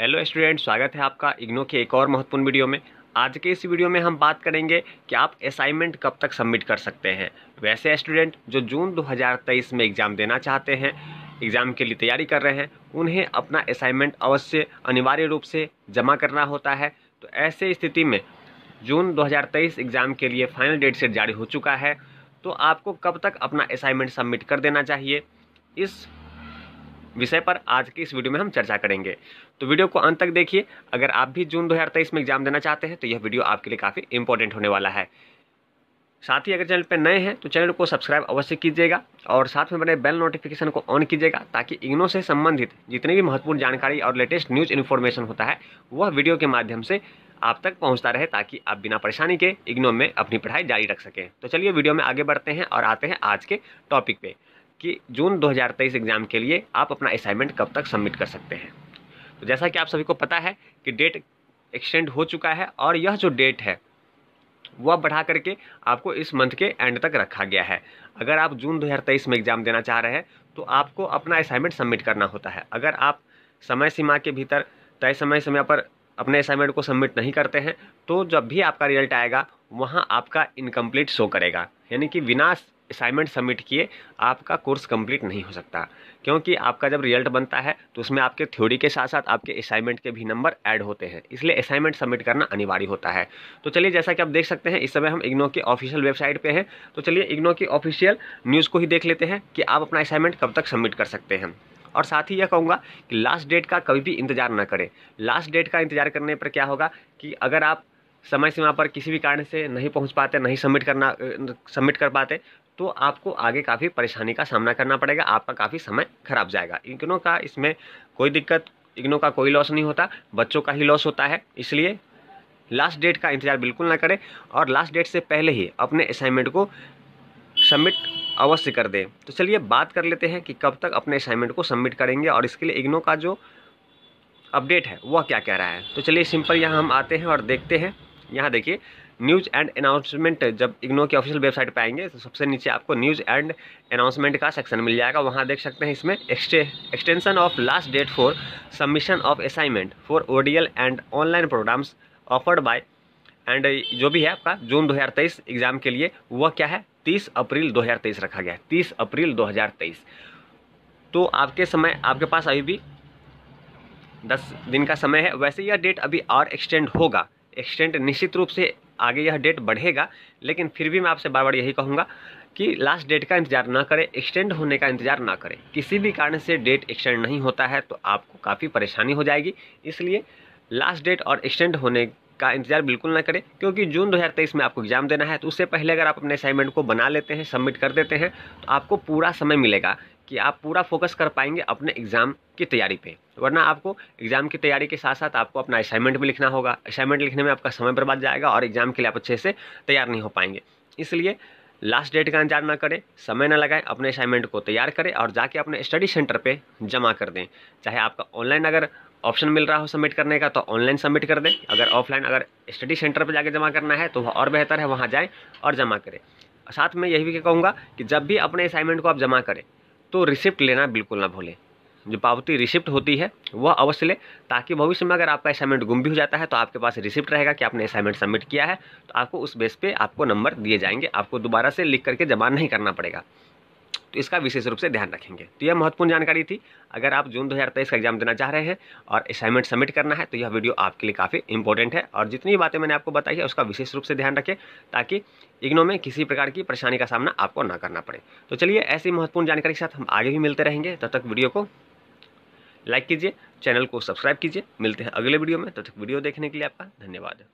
hello student स्वागत है आपका इग्नो के एक और महत्वपूर्ण वीडियो में आज के इस वीडियो में हम बात करेंगे कि आप असाइनमेंट कब तक सबमिट कर सकते हैं वैसे स्टूडेंट जो जून 2023 में एग्ज़ाम देना चाहते हैं एग्ज़ाम के लिए तैयारी कर रहे हैं उन्हें अपना असाइनमेंट अवश्य अनिवार्य रूप से जमा करना होता है तो ऐसे स्थिति में जून दो एग्ज़ाम के लिए फाइनल डेट सेट जारी हो चुका है तो आपको कब तक अपना असाइनमेंट सबमिट कर देना चाहिए इस विषय पर आज की इस वीडियो में हम चर्चा करेंगे तो वीडियो को अंत तक देखिए अगर आप भी जून दो में एग्जाम देना चाहते हैं तो यह वीडियो आपके लिए काफ़ी इंपॉर्टेंट होने वाला है साथ ही अगर चैनल पर नए हैं तो चैनल को सब्सक्राइब अवश्य कीजिएगा और साथ में बने बेल नोटिफिकेशन को ऑन कीजिएगा ताकि इग्नो से संबंधित जितनी भी महत्वपूर्ण जानकारी और लेटेस्ट न्यूज़ इन्फॉर्मेशन होता है वह वीडियो के माध्यम से आप तक पहुंचता रहे ताकि आप बिना परेशानी के इग्नो में अपनी पढ़ाई जारी रख सकें तो चलिए वीडियो में आगे बढ़ते हैं और आते हैं आज के टॉपिक पे कि जून 2023 एग्ज़ाम के लिए आप अपना असाइनमेंट कब तक सबमिट कर सकते हैं तो जैसा कि आप सभी को पता है कि डेट एक्सटेंड हो चुका है और यह जो डेट है वह बढ़ा करके आपको इस मंथ के एंड तक रखा गया है अगर आप जून 2023 में एग्ज़ाम देना चाह रहे हैं तो आपको अपना असाइनमेंट सबमिट करना होता है अगर आप समय सीमा के भीतर तय समय समय पर अपने असाइनमेंट को सबमिट नहीं करते हैं तो जब भी आपका रिजल्ट आएगा वहाँ आपका इनकम्प्लीट शो करेगा यानी कि विनाश असाइनमेंट सबमिट किए आपका कोर्स कंप्लीट नहीं हो सकता क्योंकि आपका जब रिजल्ट बनता है तो उसमें आपके थ्योरी के साथ साथ आपके असाइनमेंट के भी नंबर ऐड होते हैं इसलिए असाइनमेंट सबमिट करना अनिवार्य होता है तो चलिए जैसा कि आप देख सकते हैं इस समय हम इग्नो की ऑफिशियल वेबसाइट पर हैं तो चलिए इग्नो की ऑफिशियल न्यूज़ को ही देख लेते हैं कि आप अपना असाइनमेंट कब तक सबमिट कर सकते हैं और साथ ही यह कहूँगा कि लास्ट डेट का कभी भी इंतजार ना करें लास्ट डेट का इंतजार करने पर क्या होगा कि अगर आप समय सीमा पर किसी भी कारण से नहीं पहुंच पाते नहीं सबमिट करना सबमिट कर पाते तो आपको आगे काफ़ी परेशानी का सामना करना पड़ेगा आपका काफ़ी समय खराब जाएगा इग्नो का इसमें कोई दिक्कत इग्नो का कोई लॉस नहीं होता बच्चों का ही लॉस होता है इसलिए लास्ट डेट का इंतज़ार बिल्कुल ना करें और लास्ट डेट से पहले ही अपने असाइनमेंट को सबमिट अवश्य कर दें तो चलिए बात कर लेते हैं कि कब तक अपने असाइनमेंट को सबमिट करेंगे और इसके लिए इग्नो का जो अपडेट है वह क्या कह रहा है तो चलिए सिंपल यहाँ हम आते हैं और देखते हैं यहाँ देखिए न्यूज़ एंड अनाउंसमेंट जब इग्नो की ऑफिशियल वेबसाइट पर आएंगे तो सबसे नीचे आपको न्यूज़ एंड अनाउंसमेंट का सेक्शन मिल जाएगा वहाँ देख सकते हैं इसमें extension of last date for submission of assignment for ODL and online programmes offered by and जो भी है आपका जून 2023 एग्ज़ाम के लिए वह क्या है 30 अप्रैल 2023 रखा गया है 30 अप्रैल 2023 तो आपके समय आपके पास अभी भी दस दिन का समय है वैसे यह डेट अभी और एक्सटेंड होगा एक्सटेंट निश्चित रूप से आगे यह डेट बढ़ेगा लेकिन फिर भी मैं आपसे बार बार यही कहूँगा कि लास्ट डेट का इंतजार ना करें एक्सटेंड होने का इंतजार ना करें किसी भी कारण से डेट एक्सटेंड नहीं होता है तो आपको काफ़ी परेशानी हो जाएगी इसलिए लास्ट डेट और एक्सटेंड होने का इंतजार बिल्कुल ना करें क्योंकि जून 2023 में आपको एग्जाम देना है तो उससे पहले अगर आप अपने असाइनमेंट को बना लेते हैं सबमिट कर देते हैं तो आपको पूरा समय मिलेगा कि आप पूरा फोकस कर पाएंगे अपने एग्ज़ाम की तैयारी पे वरना आपको एग्ज़ाम की तैयारी के साथ साथ आपको अपना असाइनमेंट भी लिखना होगा असाइनमेंट लिखने में आपका समय बर्बाद जाएगा और एग्ज़ाम के लिए आप अच्छे से तैयार नहीं हो पाएंगे इसलिए लास्ट डेट का इंतजार ना करें समय ना लगाएं अपने असाइनमेंट को तैयार करें और जाके अपने स्टडी सेंटर पर जमा कर दें चाहे आपका ऑनलाइन अगर ऑप्शन मिल रहा हो सबमिट करने का तो ऑनलाइन सबमिट कर दें अगर ऑफलाइन अगर स्टडी सेंटर पर जाके जमा करना है तो और बेहतर है वहाँ जाएँ और जमा करें साथ में यही भी कहूँगा कि जब भी अपने असाइनमेंट को आप जमा करें तो रिसिप्ट लेना बिल्कुल ना भूलें जो पावती रिसिप्ट होती है वह अवश्य लें ताकि भविष्य में अगर आपका असाइनमेंट गुम भी हो जाता है तो आपके पास रिसिप्ट रहेगा कि आपने असाइनमेंट सबमिट किया है तो आपको उस बेस पे आपको नंबर दिए जाएंगे आपको दोबारा से लिख करके जमा नहीं करना पड़ेगा तो इसका विशेष रूप से ध्यान रखेंगे तो यह महत्वपूर्ण जानकारी थी अगर आप जून तेईस का एग्जाम देना चाह रहे हैं और असाइनमेंट सबमिट करना है तो यह वीडियो आपके लिए काफ़ी इंपॉर्टेंट है और जितनी बातें मैंने आपको बताई है उसका विशेष रूप से ध्यान रखें ताकि इग्नो में किसी प्रकार की परेशानी का सामना आपको ना करना पड़े तो चलिए ऐसी महत्वपूर्ण जानकारी के साथ हम आगे भी मिलते रहेंगे तब तक वीडियो को लाइक कीजिए चैनल को सब्सक्राइब कीजिए मिलते हैं अगले वीडियो में तब तक वीडियो देखने के लिए आपका धन्यवाद